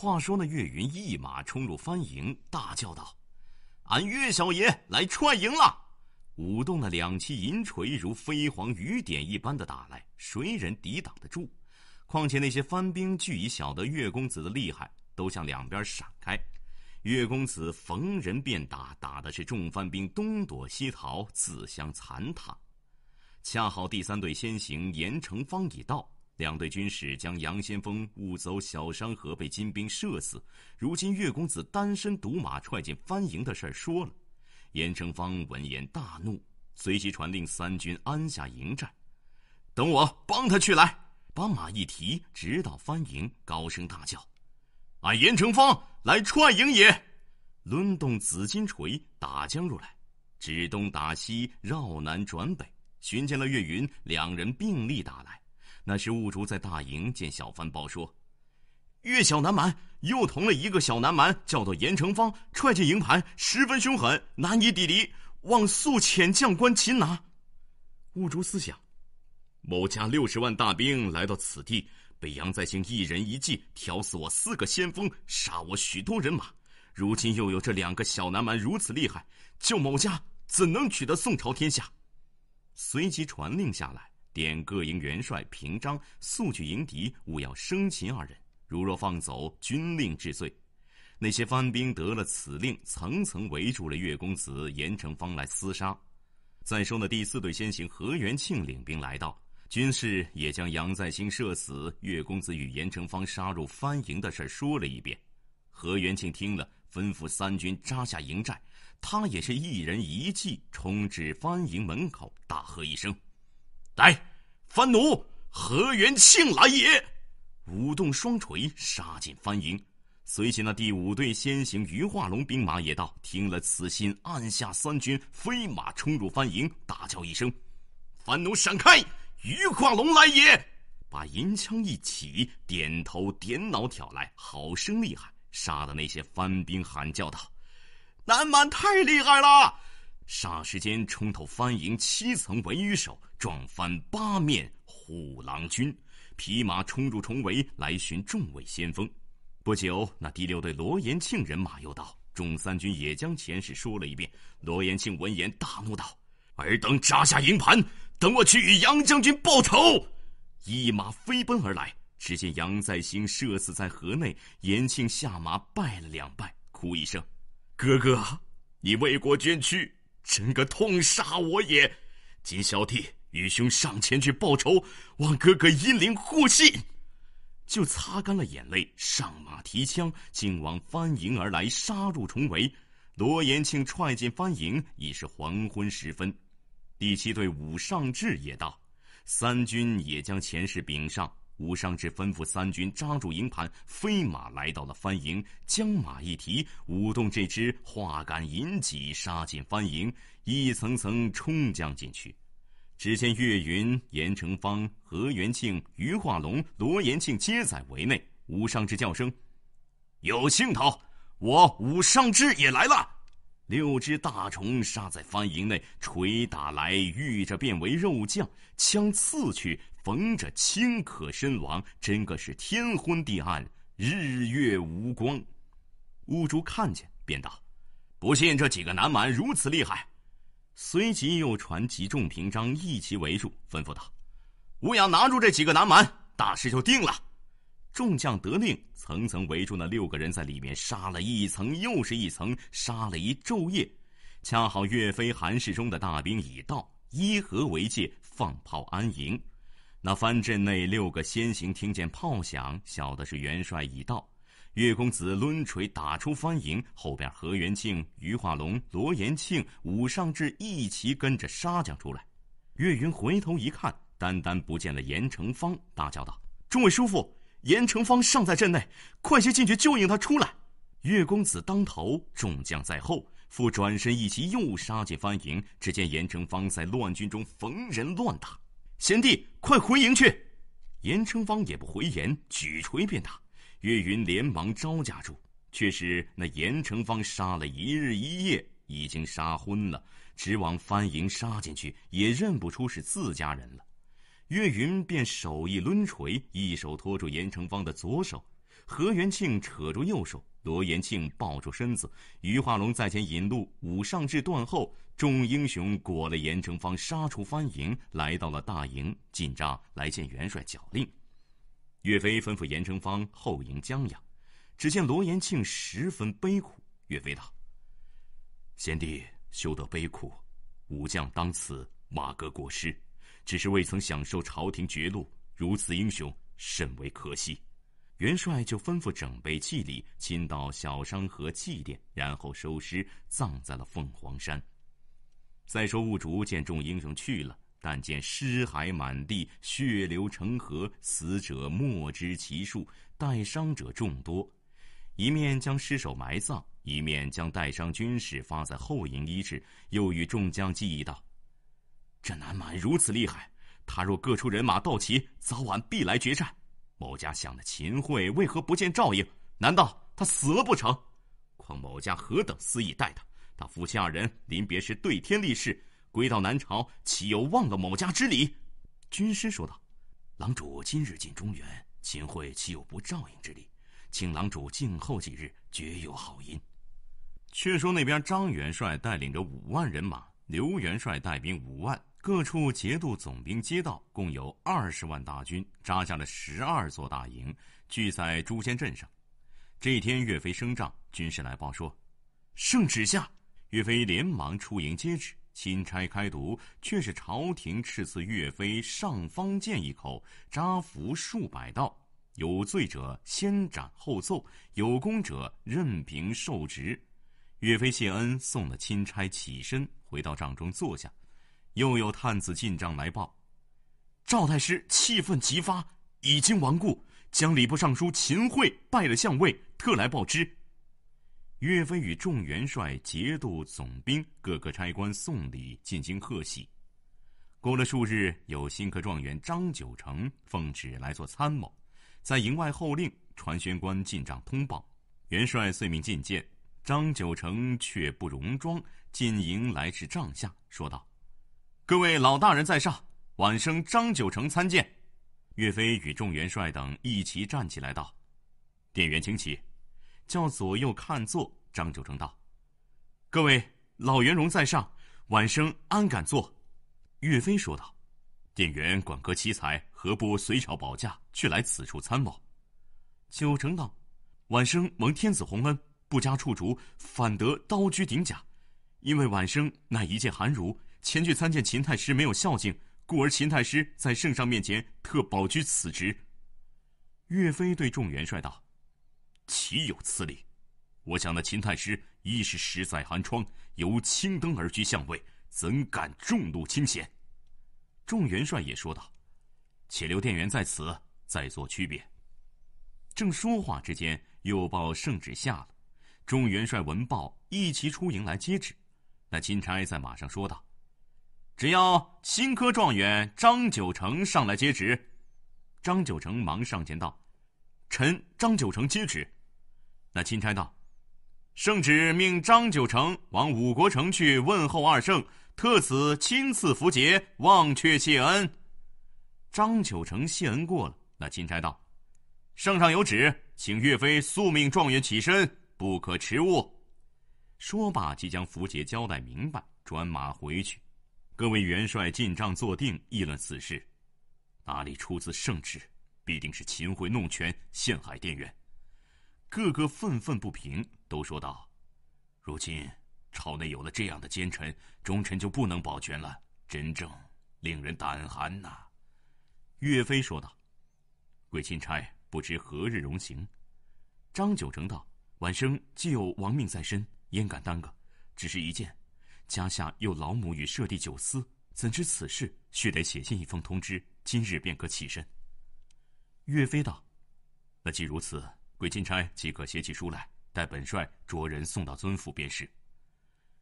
话说那岳云一马冲入番营，大叫道：“俺岳小爷来踹营了！”舞动的两栖银锤如飞黄雨点一般的打来，谁人抵挡得住？况且那些番兵俱已晓得岳公子的厉害，都向两边闪开。岳公子逢人便打，打的是众番兵东躲西逃，自相残踏。恰好第三队先行严成方已到。两队军士将杨先锋误走小山河，被金兵射死。如今岳公子单身独马踹进番营的事儿说了，严成方闻言大怒，随即传令三军安下营寨。等我帮他去来，把马一提，直到番营，高声大叫：“俺严成方来踹营也！”抡动紫金锤打将入来，指东打西，绕南转北，寻见了岳云，两人并力打来。那时兀竹在大营见小番报说：“岳小南蛮又同了一个小南蛮叫做严成方，踹进营盘，十分凶狠，难以抵敌，望速遣将官擒拿。”兀竹思想：“某家六十万大兵来到此地，被杨再兴一人一计挑死我四个先锋，杀我许多人马，如今又有这两个小南蛮如此厉害，就某家怎能取得宋朝天下？”随即传令下来。点各营元帅平章，速去迎敌，勿要生擒二人。如若放走，军令治罪。那些番兵得了此令，层层围住了岳公子、严成方来厮杀。再说那第四队先行，何元庆领兵来到，军士也将杨再兴射死、岳公子与严成方杀入番营的事说了一遍。何元庆听了，吩咐三军扎下营寨，他也是一人一骑冲至番营门口，大喝一声。来，番奴何元庆来也，舞动双锤杀进番营。随即那第五队先行于化龙兵马也到，听了此信，按下三军，飞马冲入番营，大叫一声：“番奴闪开，于化龙来也！”把银枪一起，点头点脑挑来，好生厉害，杀的那些番兵喊叫道：“南蛮太厉害了！”霎时间冲透番营七层围与手，撞翻八面虎狼军，匹马冲入重围来寻众位先锋。不久，那第六队罗延庆人马又到，众三军也将前事说了一遍。罗延庆闻言大怒道：“尔等扎下营盘，等我去与杨将军报仇。”一马飞奔而来，只见杨再兴射死在河内。延庆下马拜了两拜，哭一声：“哥哥，你为国捐躯，真个痛杀我也。”今小弟。愚兄上前去报仇，望哥哥阴灵护信，就擦干了眼泪，上马提枪，竟往番营而来，杀入重围。罗延庆踹进番营，已是黄昏时分。第七队武尚志也到，三军也将前事禀上。武尚志吩咐三军扎住营盘，飞马来到了番营，将马一提，舞动这支画杆银戟，杀进番营，一层层冲将进去。只见岳云、严成方、何元庆、余化龙、罗延庆皆在围内，武商之叫声：“有兴头！我武商之也来了！”六只大虫杀在番营内，锤打来遇着变为肉酱，枪刺去逢着顷刻身亡，真个是天昏地暗，日月无光。兀竹看见，便道：“不信这几个南蛮如此厉害。”随即又传集众平章一齐围住，吩咐道：“吾要拿住这几个南蛮，大事就定了。”众将得令，层层围住那六个人，在里面杀了一层又是一层，杀了一昼夜。恰好岳飞、韩世忠的大兵已到，依河为界，放炮安营。那藩镇内六个先行听见炮响，晓得是元帅已到。岳公子抡锤打出翻营，后边何元庆、余化龙、罗延庆、武尚志一齐跟着杀将出来。岳云回头一看，单单不见了严成方，大叫道：“众位叔父，严成方尚在阵内，快些进去救应他出来。”岳公子当头，众将在后，复转身一齐又杀进翻营。只见严成方在乱军中逢人乱打，贤弟，快回营去。严成方也不回言，举锤便打。岳云连忙招架住，却是那严成方杀了一日一夜，已经杀昏了，直往番营杀进去，也认不出是自家人了。岳云便手一抡锤，一手托住严成方的左手，何元庆扯住右手，罗延庆抱住身子，余化龙在前引路，武尚志断后，众英雄裹了严成方杀出番营，来到了大营，进帐来见元帅角令。岳飞吩咐严成方后迎江阳，只见罗延庆十分悲苦。岳飞道：“贤弟休得悲苦，武将当此马革裹尸，只是未曾享受朝廷爵禄，如此英雄，甚为可惜。”元帅就吩咐整备祭礼，亲到小商河祭奠，然后收尸，葬在了凤凰山。再说兀竹见众英雄去了。但见尸骸满地，血流成河，死者莫知其数，带伤者众多。一面将尸首埋葬，一面将带伤军士发在后营医治。又与众将计议道：“这南蛮如此厉害，他若各处人马到齐，早晚必来决战。某家想的秦桧为何不见照应？难道他死了不成？况某家何等私意待他？他夫妻二人临别时对天立誓。”归到南朝，岂有忘了某家之礼？军师说道：“狼主今日进中原，秦桧岂有不照应之理？请狼主静候几日，绝有好音。”却说那边张元帅带领着五万人马，刘元帅带兵五万，各处节度总兵接到，共有二十万大军，扎下了十二座大营，聚在朱仙镇上。这天，岳飞升帐，军师来报说：“圣旨下。”岳飞连忙出营接旨。钦差开读，却是朝廷斥赐岳飞上方剑一口，扎伏数百道。有罪者先斩后奏，有功者任凭受职。岳飞谢恩，送了钦差，起身回到帐中坐下。又有探子进帐来报：赵太师气愤激发，已经亡故，将礼部尚书秦桧拜了相位，特来报之。岳飞与众元帅、节度总兵、各个差官送礼进京贺喜。过了数日，有新科状元张九成奉旨来做参谋，在营外候令，传宣官进帐通报。元帅遂命觐见，张九成却不容装，进营来至帐下，说道：“各位老大人在上，晚生张九成参见。”岳飞与众元帅等一齐站起来道：“店员请起。”叫左右看座。张九成道：“各位老元荣在上，晚生安敢坐？”岳飞说道：“殿员管阁奇才，何不随朝保驾，去来此处参谋？”九成道：“晚生蒙天子洪恩，不加处逐，反得刀居顶甲。因为晚生乃一介寒儒，前去参见秦太师，没有孝敬，故而秦太师在圣上面前特保居此职。”岳飞对众元帅道。岂有此理！我想那秦太师一是十载寒窗，由青灯而居相位，怎敢重怒轻闲？众元帅也说道：“且留殿员在此，再做区别。”正说话之间，又报圣旨下了。众元帅闻报，一齐出营来接旨。那钦差在马上说道：“只要新科状元张九成上来接旨。”张九成忙上前道：“臣张九成接旨。”那钦差道：“圣旨命张九成往五国城去问候二圣，特此亲赐符节，忘却谢恩。”张九成谢恩过了。那钦差道：“圣上有旨，请岳飞速命状元起身，不可迟误。”说罢，即将符节交代明白，转马回去。各位元帅进帐坐定，议论此事：“哪里出自圣旨？必定是秦桧弄权，陷害殿元。”个个愤愤不平，都说道：“如今朝内有了这样的奸臣，忠臣就不能保全了，真正令人胆寒呐。”岳飞说道：“贵钦差不知何日容行？”张九成道：“晚生既有亡命在身，焉敢耽搁？只是一件，家下有老母与舍弟九思，怎知此事？须得写信一封通知，今日便可起身。”岳飞道：“那既如此。”鬼钦差即可写起书来，待本帅着人送到尊府便是。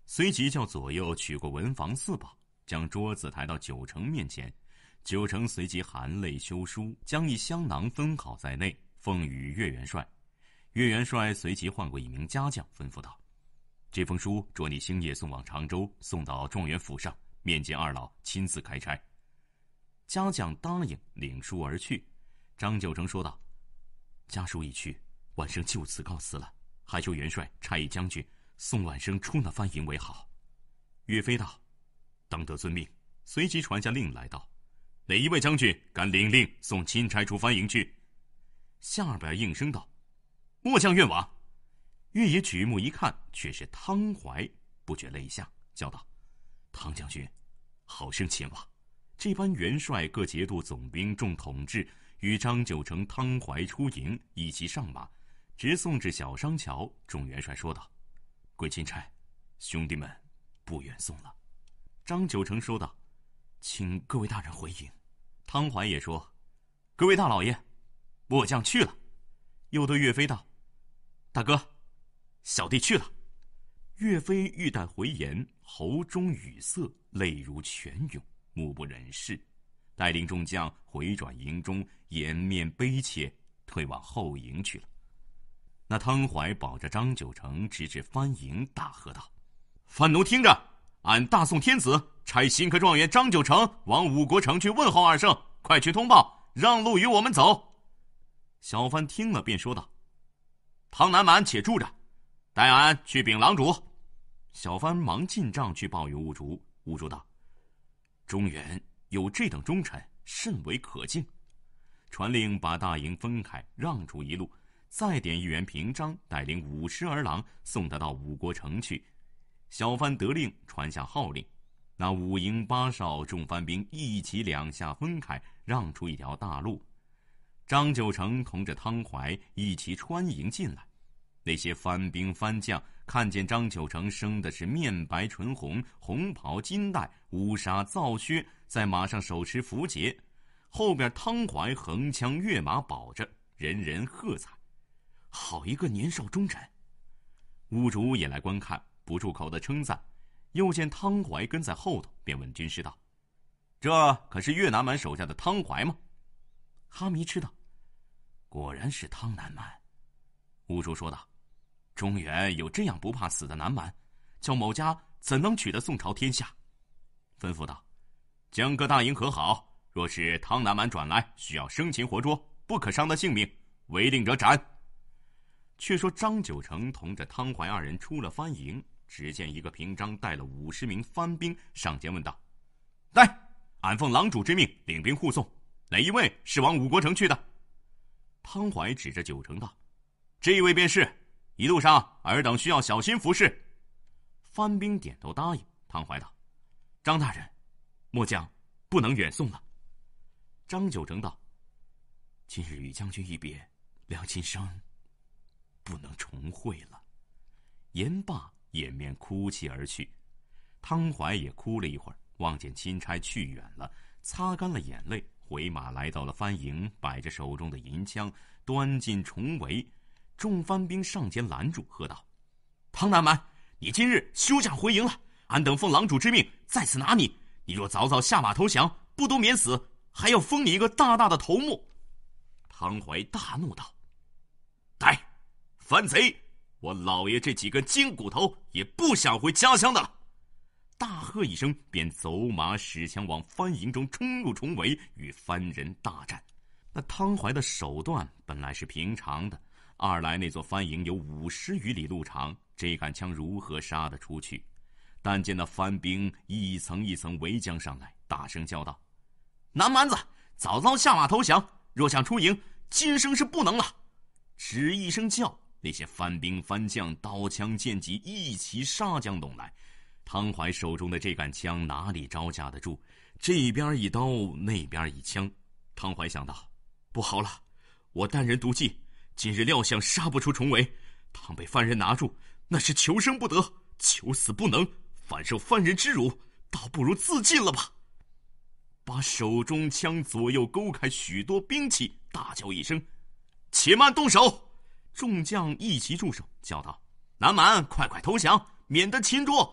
随即叫左右取过文房四宝，将桌子抬到九成面前。九成随即含泪修书，将一香囊封好在内，奉与岳元帅。岳元帅随即唤过一名家将，吩咐道：“这封书着你星夜送往常州，送到状元府上，面见二老，亲自开拆。”家将答应，领书而去。张九成说道：“家书已去。”晚生就此告辞了，还求元帅差一将军送晚生出那番营为好。岳飞道：“当得遵命。”随即传下令来道：“哪一位将军敢领令送钦差出番营去？”下边应声道：“末将愿往。”岳野举目一看，却是汤怀，不觉泪下，叫道：“汤将军，好生前往！这班元帅、各节度总兵、众统制与张九成、汤怀出营，一起上马。”直送至小商桥，众元帅说道：“贵钦差，兄弟们，不远送了。”张九成说道：“请各位大人回营。”汤怀也说：“各位大老爷，末将去了。”又对岳飞道：“大哥，小弟去了。”岳飞欲待回言，喉中语塞，泪如泉涌，目不忍视，带领众将回转营中，颜面悲切，退往后营去了。那汤怀保着张九成，直至番营，大喝道：“番奴听着，俺大宋天子差新科状元张九成往五国城去问候二圣，快去通报，让路与我们走。”小番听了，便说道：“汤南满，且住着，带俺去禀狼主。”小番忙进帐去报与兀术，兀术道：“中原有这等忠臣，甚为可敬。传令把大营分开，让出一路。”再点一员平章，带领五十儿郎送他到五国城去。小番得令，传下号令，那五营八哨众番兵一齐两下分开，让出一条大路。张九成同着汤怀一起穿营进来，那些番兵番将看见张九成生的是面白唇红，红袍金带，乌纱皂靴，在马上手持符节，后边汤怀横枪跃马保着，人人喝彩。好一个年少忠臣，乌竹也来观看，不住口的称赞。又见汤怀跟在后头，便问军师道：“这可是越南蛮手下的汤怀吗？”哈弥吃道：“果然是汤南蛮。”乌竹说道：“中原有这样不怕死的南蛮，叫某家怎能取得宋朝天下？”吩咐道：“将各大营和好，若是汤南蛮转来，需要生擒活捉，不可伤他性命，违令者斩。”却说张九成同着汤怀二人出了番营，只见一个平章带了五十名番兵上前问道：“来，俺奉狼主之命领兵护送，哪一位是往五国城去的？”汤怀指着九成道：“这一位便是。一路上，尔等需要小心服侍。”番兵点头答应。汤怀道：“张大人，末将不能远送了。”张九成道：“今日与将军一别，两心生。”不能重会了。言罢掩面哭泣而去。汤怀也哭了一会儿，望见钦差去远了，擦干了眼泪，回马来到了藩营，摆着手中的银枪，端进重围。众藩兵上前拦住，喝道：“汤南蛮，你今日休想回营了！俺等奉狼主之命在此拿你。你若早早下马投降，不都免死，还要封你一个大大的头目。”汤怀大怒道：“来！”番贼，我老爷这几根筋骨头也不想回家乡的了。大喝一声，便走马使枪往番营中冲入重围，与番人大战。那汤怀的手段本来是平常的，二来那座番营有五十余里路长，这杆枪如何杀得出去？但见那番兵一层一层围将上来，大声叫道：“南蛮子，早早下马投降！若想出营，今生是不能了。”只一声叫。那些番兵番将刀枪剑戟一齐杀江东来，汤怀手中的这杆枪哪里招架得住？这边一刀，那边一枪。汤怀想到，不好了，我单人独骑，今日料想杀不出重围，倘被番人拿住，那是求生不得，求死不能，反受番人之辱，倒不如自尽了吧。把手中枪左右勾开许多兵器，大叫一声：“且慢动手！”众将一齐住手，叫道：“南蛮，快快投降，免得擒捉！”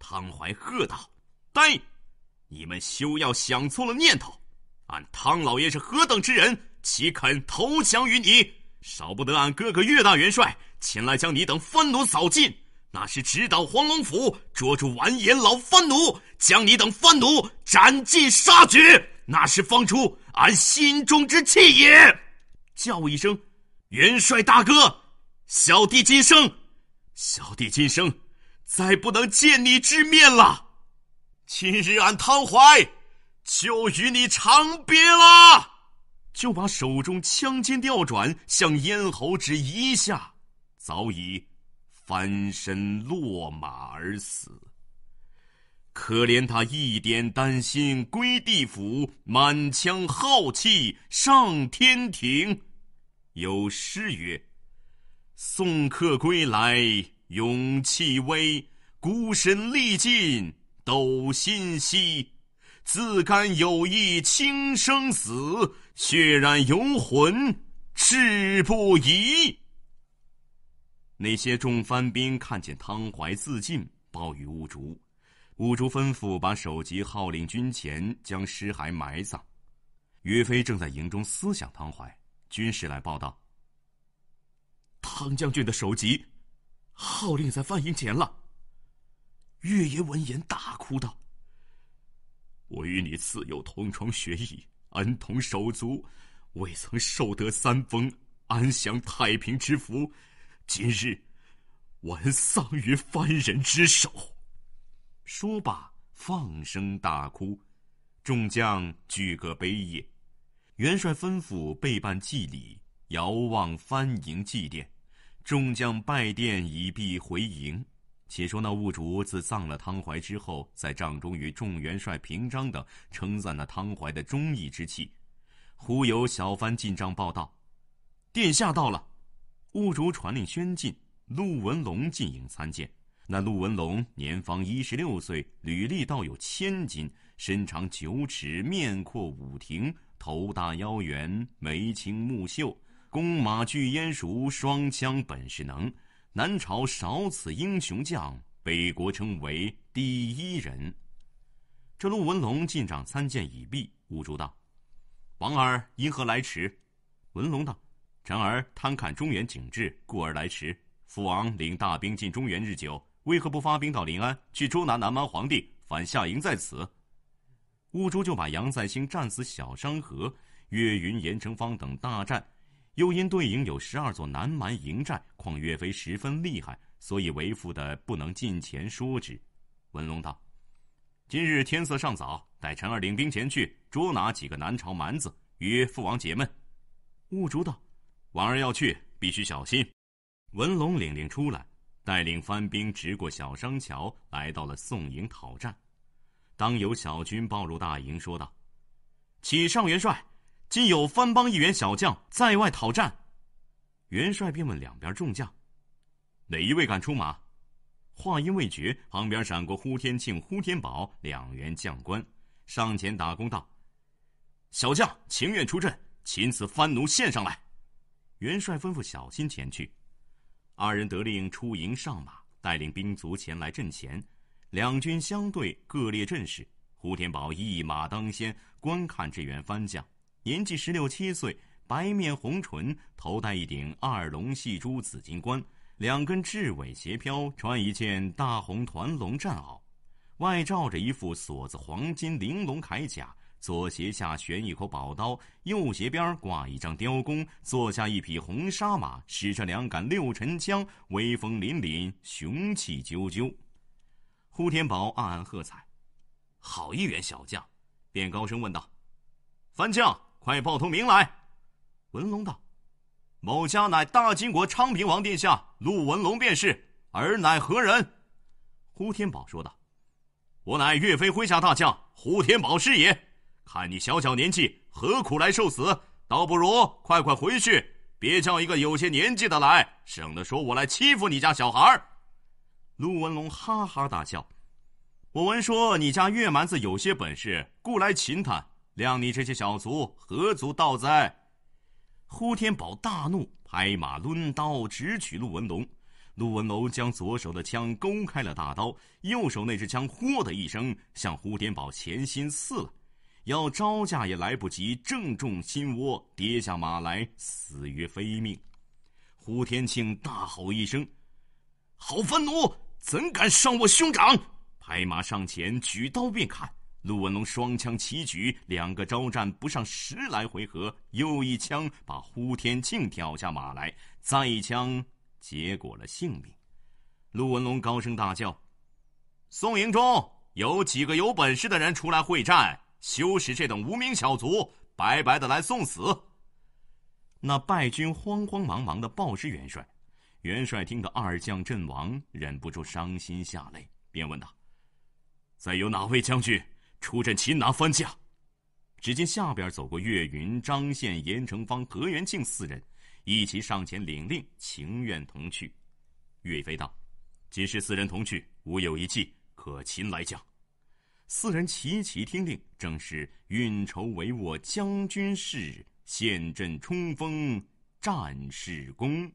汤怀喝道：“呆，你们休要想错了念头。俺汤老爷是何等之人，岂肯投降于你？少不得俺哥哥岳大元帅前来将你等番奴扫尽，那时直捣黄龙府，捉住完颜老番奴，将你等番奴斩尽杀绝，那时放出俺心中之气也。”叫一声。元帅大哥，小弟今生，小弟今生，再不能见你之面了。今日俺汤怀就与你长别了，就把手中枪尖调转向咽喉指一下，早已翻身落马而死。可怜他一点丹心归地府，满腔浩气上天庭。有诗曰：“送客归来勇气微，孤身历尽斗心息。自甘有意轻生死，血染游魂志不移。”那些众番兵看见汤怀自尽，报与五竹。五竹吩咐把首级号令军前，将尸骸埋葬。岳飞正在营中思想汤怀。军士来报道，汤将军的首级号令在范营前了。岳爷闻言大哭道：“我与你自幼同窗学艺，恩同手足，未曾受得三封，安享太平之福，今日，完丧于番人之手。”说罢放声大哭，众将俱各悲也。元帅吩咐备办祭礼，遥望藩营祭奠，众将拜殿以毕，回营。且说那兀竹自葬了汤怀之后，在帐中与众元帅平章等称赞那汤怀的忠义之气。忽有小番进帐报道：“殿下到了。”兀竹传令宣进陆文龙进营参见。那陆文龙年方一十六岁，履历倒有千金，身长九尺，面阔五庭。头大腰圆，眉清目秀，弓马俱烟熟，双枪本事能。南朝少此英雄将，北国称为第一人。这陆文龙进帐参见已毕，五珠道：“王儿，因何来迟？”文龙道：“臣儿贪看中原景致，故而来迟。父王领大兵进中原日久，为何不发兵到临安去捉拿南蛮皇帝，反下营在此？”兀珠就把杨再兴战死小商河、岳云、严成方等大战，又因对营有十二座南蛮营寨，况岳飞十分厉害，所以为父的不能近前说之。文龙道：“今日天色尚早，待臣儿领兵前去捉拿几个南朝蛮子，与父王解闷。”兀珠道：“婉儿要去，必须小心。”文龙领令出来，带领番兵直过小商桥，来到了宋营讨战。当有小军报入大营，说道：“启上元帅，今有番邦一员小将在外讨战。”元帅便问两边众将：“哪一位敢出马？”话音未绝，旁边闪过呼天庆、呼天宝两员将官，上前打工道：“小将情愿出阵，擒此番奴献上来。”元帅吩咐小心前去，二人得令出营上马，带领兵卒前来阵前。两军相对，各列阵势。胡天宝一马当先，观看这员番将，年纪十六七岁，白面红唇，头戴一顶二龙戏珠紫金冠，两根雉尾斜飘，穿一件大红团龙战袄，外罩着一副锁子黄金玲珑铠甲，左斜下悬一口宝刀，右斜边挂一张雕弓，坐下一匹红纱马，使着两杆六辰枪，威风凛凛，雄气赳赳。呼天宝暗暗喝彩，好一员小将，便高声问道：“番将，快报通名来。”文龙道：“某家乃大金国昌平王殿下陆文龙，便是。尔乃何人？”呼天宝说道：“我乃岳飞麾下大将呼天宝是也。看你小小年纪，何苦来受死？倒不如快快回去，别叫一个有些年纪的来，省得说我来欺负你家小孩。”陆文龙哈哈大笑：“我闻说你家月蛮子有些本事，故来擒他。量你这些小卒何足道哉！”呼天宝大怒，拍马抡刀直取陆文龙。陆文龙将左手的枪勾开了大刀，右手那只枪“豁”的一声向呼天宝前心刺了，要招架也来不及，正中心窝，跌下马来，死于非命。呼天庆大吼一声：“好愤奴！”怎敢伤我兄长？拍马上前，举刀便砍。陆文龙双枪齐举，两个招战不上十来回合，又一枪把呼天庆挑下马来，再一枪结果了性命。陆文龙高声大叫：“宋营中有几个有本事的人出来会战，休使这等无名小卒白白的来送死。”那败军慌慌忙忙的报知元帅。元帅听得二将阵亡，忍不住伤心下泪，便问道：“再有哪位将军出阵擒拿番将？”只见下边走过岳云、张宪、严成方、何元庆四人，一齐上前领令，情愿同去。岳飞道：“今是四人同去，吾有一计，可擒来将。”四人齐齐听令，正是运筹帷幄将军事，陷阵冲锋战士功。